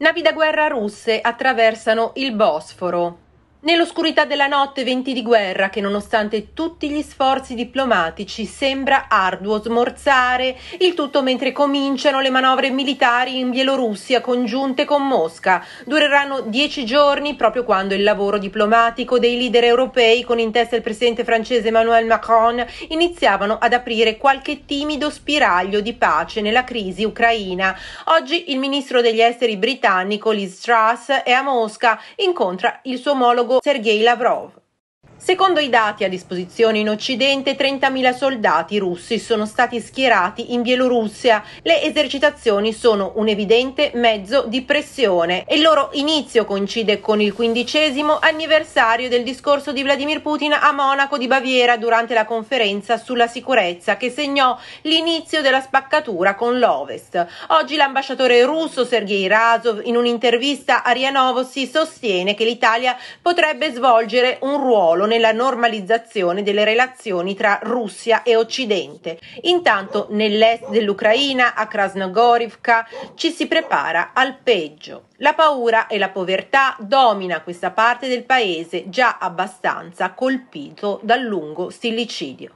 Navi da guerra russe attraversano il Bosforo. Nell'oscurità della notte venti di guerra che nonostante tutti gli sforzi diplomatici sembra arduo smorzare, il tutto mentre cominciano le manovre militari in Bielorussia congiunte con Mosca. Dureranno dieci giorni proprio quando il lavoro diplomatico dei leader europei, con in testa il presidente francese Emmanuel Macron, iniziavano ad aprire qualche timido spiraglio di pace nella crisi ucraina. Oggi il ministro degli esteri britannico Liz Truss è a Mosca, incontra il suo omologo sociologo Sergei Lavrov. Secondo i dati a disposizione in Occidente, 30.000 soldati russi sono stati schierati in Bielorussia. Le esercitazioni sono un evidente mezzo di pressione e il loro inizio coincide con il quindicesimo anniversario del discorso di Vladimir Putin a Monaco di Baviera durante la conferenza sulla sicurezza che segnò l'inizio della spaccatura con l'Ovest. Oggi l'ambasciatore russo Sergei Razov in un'intervista a Rianovo si sostiene che l'Italia potrebbe svolgere un ruolo nella normalizzazione delle relazioni tra Russia e Occidente. Intanto nell'est dell'Ucraina, a Krasnogorivka, ci si prepara al peggio. La paura e la povertà domina questa parte del paese già abbastanza colpito dal lungo stillicidio.